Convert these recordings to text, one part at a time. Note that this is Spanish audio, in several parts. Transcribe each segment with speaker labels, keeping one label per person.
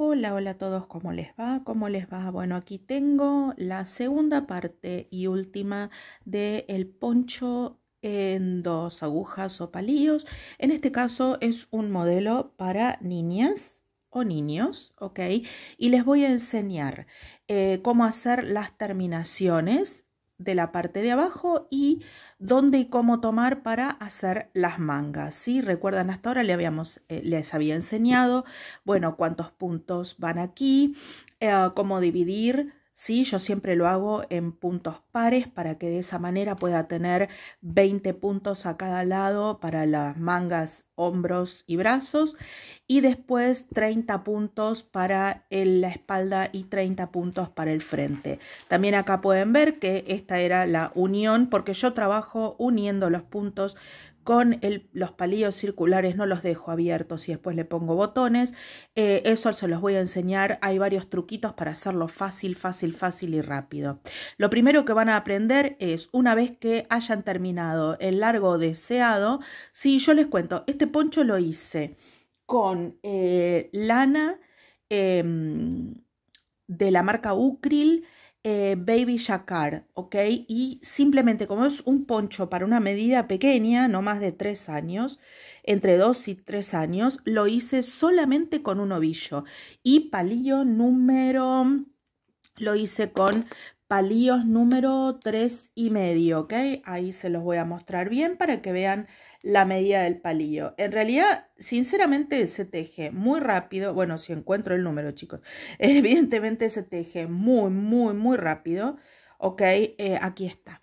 Speaker 1: Hola, hola a todos, ¿cómo les va? ¿Cómo les va? Bueno, aquí tengo la segunda parte y última de el poncho en dos agujas o palillos. En este caso es un modelo para niñas o niños, ¿ok? Y les voy a enseñar eh, cómo hacer las terminaciones de la parte de abajo y dónde y cómo tomar para hacer las mangas. ¿sí? Recuerdan, hasta ahora le habíamos, eh, les había enseñado, bueno, cuántos puntos van aquí, eh, cómo dividir ¿sí? Yo siempre lo hago en puntos pares para que de esa manera pueda tener 20 puntos a cada lado para las mangas, hombros y brazos y después 30 puntos para la espalda y 30 puntos para el frente. También acá pueden ver que esta era la unión porque yo trabajo uniendo los puntos con los palillos circulares no los dejo abiertos y después le pongo botones. Eh, eso se los voy a enseñar. Hay varios truquitos para hacerlo fácil, fácil, fácil y rápido. Lo primero que van a aprender es, una vez que hayan terminado el largo deseado, si yo les cuento, este poncho lo hice con eh, lana em, de la marca Ucril, eh, baby Jacquard, ¿ok? Y simplemente como es un poncho para una medida pequeña, no más de tres años, entre dos y tres años, lo hice solamente con un ovillo. Y palillo número, lo hice con Palillos número 3 y medio, ¿ok? Ahí se los voy a mostrar bien para que vean la medida del palillo. En realidad, sinceramente, se teje muy rápido. Bueno, si encuentro el número, chicos. Evidentemente se teje muy, muy, muy rápido, ¿ok? Eh, aquí está.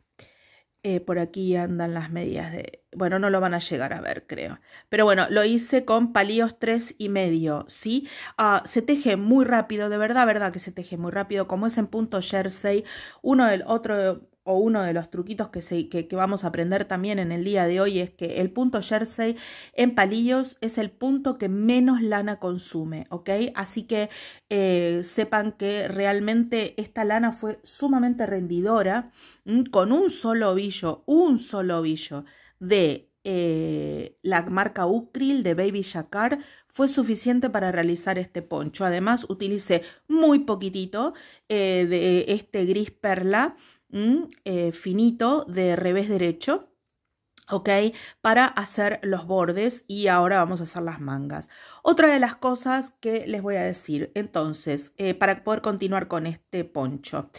Speaker 1: Eh, por aquí andan las medias de... Bueno, no lo van a llegar a ver, creo. Pero bueno, lo hice con palillos tres y medio, ¿sí? Ah, se teje muy rápido, de verdad, verdad que se teje muy rápido. Como es en punto jersey, uno del otro o uno de los truquitos que, que, vamos a aprender también en el día de hoy es que el punto jersey en palillos es el punto que menos lana consume, ¿ok? Así que eh, sepan que realmente esta lana fue sumamente rendidora con un solo ovillo, un solo ovillo de eh, la marca Ucril de Baby Jacquard fue suficiente para realizar este poncho. Además utilicé muy poquitito eh, de este gris perla Mm, eh, finito de revés derecho ¿ok? Para hacer los bordes y ahora vamos a hacer las mangas. Otra de las cosas que les voy a decir, entonces, eh, para poder continuar con este poncho,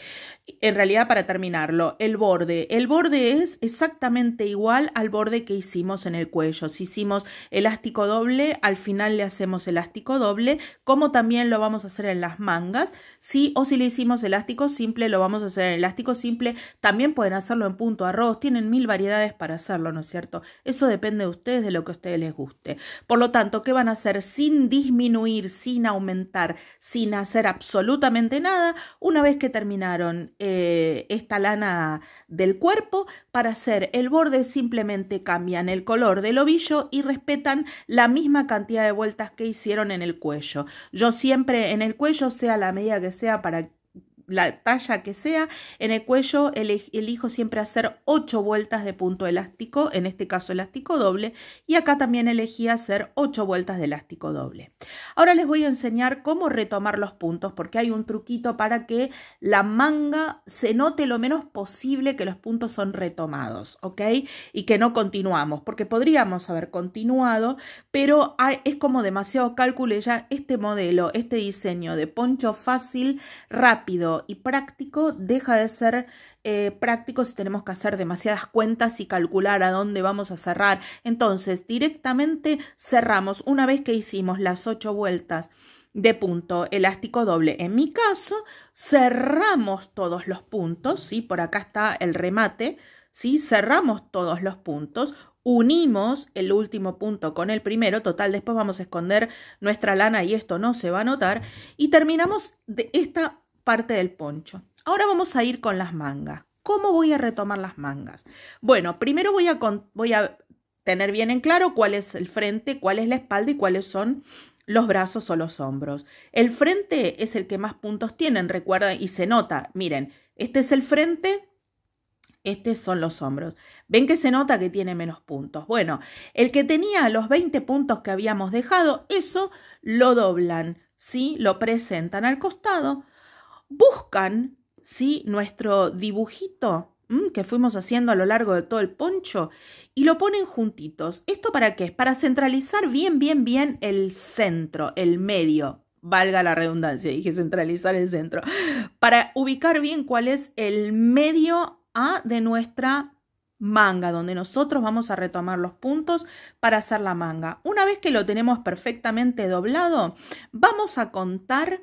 Speaker 1: en realidad para terminarlo, el borde. El borde es exactamente igual al borde que hicimos en el cuello. Si hicimos elástico doble, al final le hacemos elástico doble, como también lo vamos a hacer en las mangas, ¿sí? O si le hicimos elástico simple, lo vamos a hacer en elástico simple. También pueden hacerlo en punto arroz, tienen mil variedades para hacerlo, ¿no es cierto? Eso depende de ustedes, de lo que a ustedes les guste. Por lo tanto, ¿qué van a hacer? Sin disminuir, sin aumentar, sin hacer absolutamente nada, una vez que terminaron eh, esta lana del cuerpo, para hacer el borde simplemente cambian el color del ovillo y respetan la misma cantidad de vueltas que hicieron en el cuello. Yo siempre en el cuello, sea la medida que sea para la talla que sea. En el cuello elijo siempre hacer 8 vueltas de punto elástico, en este caso elástico doble, y acá también elegí hacer 8 vueltas de elástico doble. Ahora les voy a enseñar cómo retomar los puntos, porque hay un truquito para que la manga se note lo menos posible que los puntos son retomados, ¿ok? Y que no continuamos, porque podríamos haber continuado, pero es como demasiado cálculo ya este modelo, este diseño de poncho fácil, rápido, y práctico deja de ser eh, práctico si tenemos que hacer demasiadas cuentas y calcular a dónde vamos a cerrar. Entonces, directamente cerramos una vez que hicimos las ocho vueltas de punto elástico doble. En mi caso, cerramos todos los puntos, y Por acá está el remate, ¿sí? Cerramos todos los puntos, unimos el último punto con el primero, total, después vamos a esconder nuestra lana y esto no se va a notar, y terminamos de esta parte del poncho. Ahora vamos a ir con las mangas. ¿Cómo voy a retomar las mangas? Bueno, primero voy a, voy a tener bien en claro cuál es el frente, cuál es la espalda y cuáles son los brazos o los hombros. El frente es el que más puntos tienen, recuerden, y se nota. Miren, este es el frente, estos son los hombros. Ven que se nota que tiene menos puntos. Bueno, el que tenía los 20 puntos que habíamos dejado, eso lo doblan, ¿sí? Lo presentan al costado, buscan ¿sí? nuestro dibujito que fuimos haciendo a lo largo de todo el poncho y lo ponen juntitos. ¿Esto para qué? Es para centralizar bien, bien, bien el centro, el medio. Valga la redundancia, dije centralizar el centro. Para ubicar bien cuál es el medio A de nuestra manga, donde nosotros vamos a retomar los puntos para hacer la manga. Una vez que lo tenemos perfectamente doblado, vamos a contar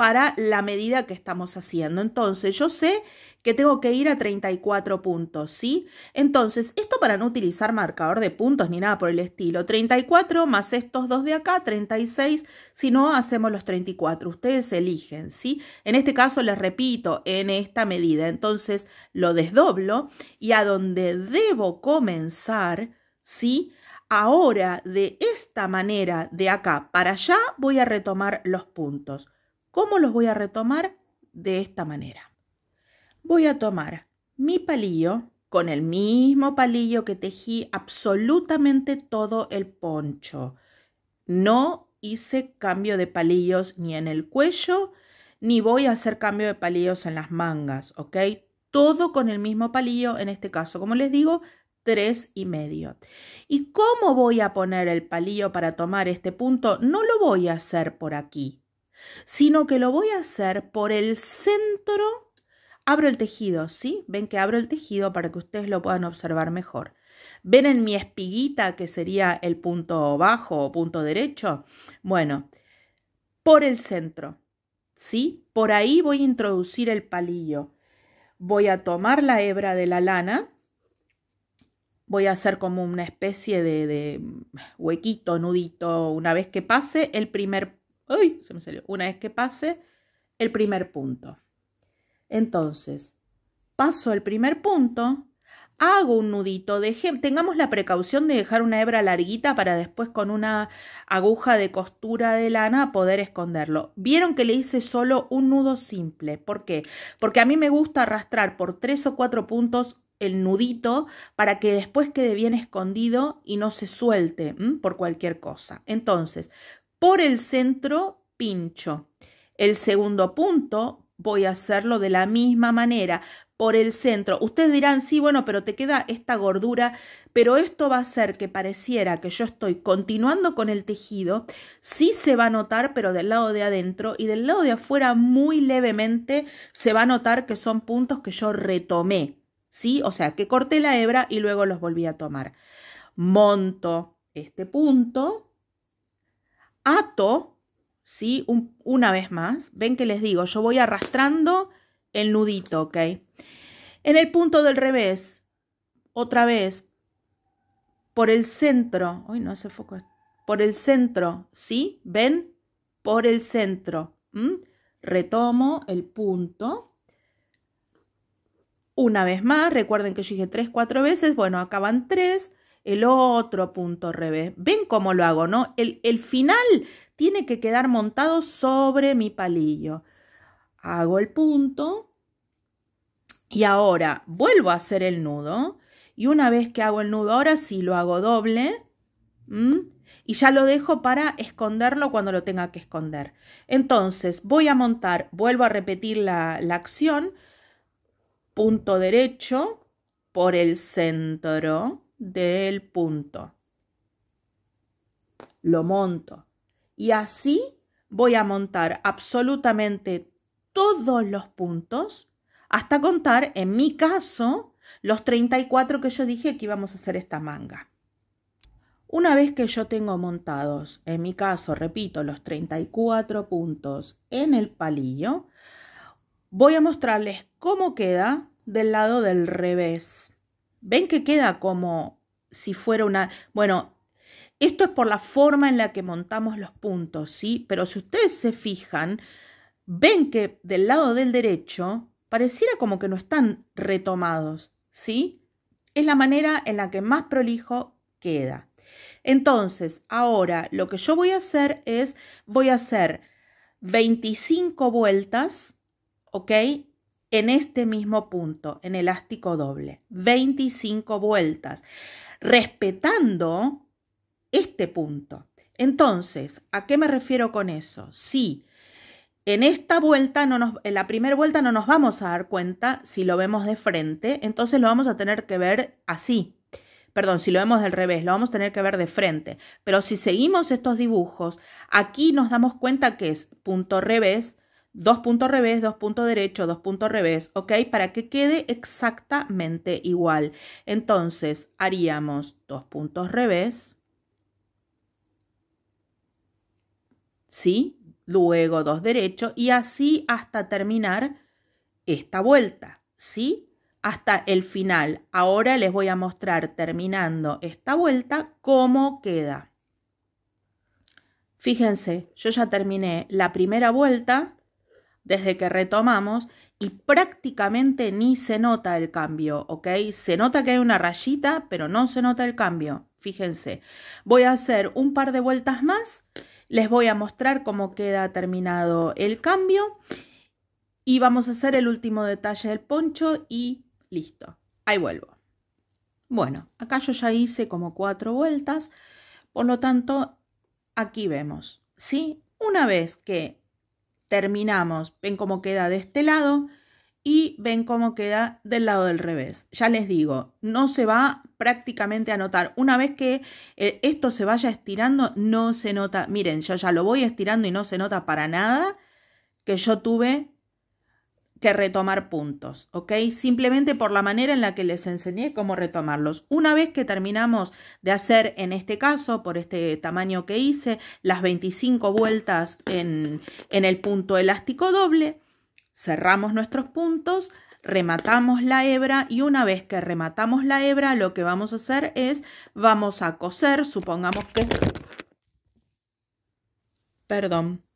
Speaker 1: para la medida que estamos haciendo. Entonces, yo sé que tengo que ir a 34 puntos, ¿sí? Entonces, esto para no utilizar marcador de puntos ni nada por el estilo. 34 más estos dos de acá, 36. Si no, hacemos los 34. Ustedes eligen, ¿sí? En este caso, les repito, en esta medida. Entonces, lo desdoblo y a donde debo comenzar, ¿sí? Ahora, de esta manera, de acá para allá, voy a retomar los puntos. ¿Cómo los voy a retomar? De esta manera. Voy a tomar mi palillo con el mismo palillo que tejí absolutamente todo el poncho. No hice cambio de palillos ni en el cuello, ni voy a hacer cambio de palillos en las mangas, ¿ok? Todo con el mismo palillo, en este caso, como les digo, tres y medio. ¿Y cómo voy a poner el palillo para tomar este punto? No lo voy a hacer por aquí, sino que lo voy a hacer por el centro. Abro el tejido, ¿sí? Ven que abro el tejido para que ustedes lo puedan observar mejor. ¿Ven en mi espiguita que sería el punto bajo o punto derecho? Bueno, por el centro, ¿sí? Por ahí voy a introducir el palillo. Voy a tomar la hebra de la lana, voy a hacer como una especie de, de huequito, nudito, una vez que pase el primer una vez que pase el primer punto. Entonces, paso el primer punto, hago un nudito, deje, tengamos la precaución de dejar una hebra larguita para después con una aguja de costura de lana poder esconderlo. Vieron que le hice solo un nudo simple. ¿Por qué? Porque a mí me gusta arrastrar por tres o cuatro puntos el nudito para que después quede bien escondido y no se suelte por cualquier cosa. Entonces, por el centro pincho. El segundo punto voy a hacerlo de la misma manera, por el centro. Ustedes dirán, sí, bueno, pero te queda esta gordura, pero esto va a hacer que pareciera que yo estoy continuando con el tejido, sí se va a notar, pero del lado de adentro y del lado de afuera muy levemente se va a notar que son puntos que yo retomé, ¿sí? O sea, que corté la hebra y luego los volví a tomar. Monto este punto, ato, ¿sí? una vez más, ven que les digo, yo voy arrastrando el nudito, ¿ok? En el punto del revés, otra vez, por el centro, hoy no se por el centro, ¿sí? ¿Ven? Por el centro. Retomo el punto. Una vez más, recuerden que yo dije tres, cuatro veces, bueno, acaban tres, el otro punto revés. Ven cómo lo hago, ¿no? El, el final tiene que quedar montado sobre mi palillo. Hago el punto y ahora vuelvo a hacer el nudo. Y una vez que hago el nudo, ahora sí lo hago doble. Y ya lo dejo para esconderlo cuando lo tenga que esconder. Entonces voy a montar, vuelvo a repetir la, la acción. Punto derecho por el centro del punto. Lo monto. Y así voy a montar absolutamente todos los puntos hasta contar, en mi caso, los 34 que yo dije que íbamos a hacer esta manga. Una vez que yo tengo montados, en mi caso, repito, los 34 puntos en el palillo, voy a mostrarles cómo queda del lado del revés. ¿Ven que queda como si fuera una... Bueno, esto es por la forma en la que montamos los puntos, ¿sí? Pero si ustedes se fijan, ven que del lado del derecho pareciera como que no están retomados, ¿sí? Es la manera en la que más prolijo queda. Entonces, ahora lo que yo voy a hacer es, voy a hacer 25 vueltas, ¿ok? en este mismo punto, en elástico doble, 25 vueltas, respetando este punto. Entonces, ¿a qué me refiero con eso? Si en esta vuelta, no en la primera vuelta no nos vamos a dar cuenta si lo vemos de frente, entonces lo vamos a tener que ver así. Perdón, si lo vemos del revés, lo vamos a tener que ver de frente. Pero si seguimos estos dibujos, aquí nos damos cuenta que es punto revés, dos puntos revés, dos puntos derecho, dos puntos revés, ¿ok? Para que quede exactamente igual. Entonces haríamos dos puntos revés, ¿sí? Luego dos derechos y así hasta terminar esta vuelta, ¿sí? Hasta el final. Ahora les voy a mostrar terminando esta vuelta cómo queda. Fíjense, yo ya terminé la primera vuelta, desde que retomamos y prácticamente ni se nota el cambio, ¿ok? Se nota que hay una rayita, pero no se nota el cambio. Fíjense, voy a hacer un par de vueltas más, les voy a mostrar cómo queda terminado el cambio y vamos a hacer el último detalle del poncho y listo, ahí vuelvo. Bueno, acá yo ya hice como cuatro vueltas, por lo tanto, aquí vemos, ¿sí? Una vez que terminamos. Ven cómo queda de este lado y ven cómo queda del lado del revés. Ya les digo, no se va prácticamente a notar. Una vez que eh, esto se vaya estirando, no se nota. Miren, yo ya lo voy estirando y no se nota para nada que yo tuve que retomar puntos, ¿ok? Simplemente por la manera en la que les enseñé cómo retomarlos. Una vez que terminamos de hacer, en este caso, por este tamaño que hice, las 25 vueltas en, en el punto elástico doble, cerramos nuestros puntos, rematamos la hebra y una vez que rematamos la hebra, lo que vamos a hacer es, vamos a coser, supongamos que... Perdón.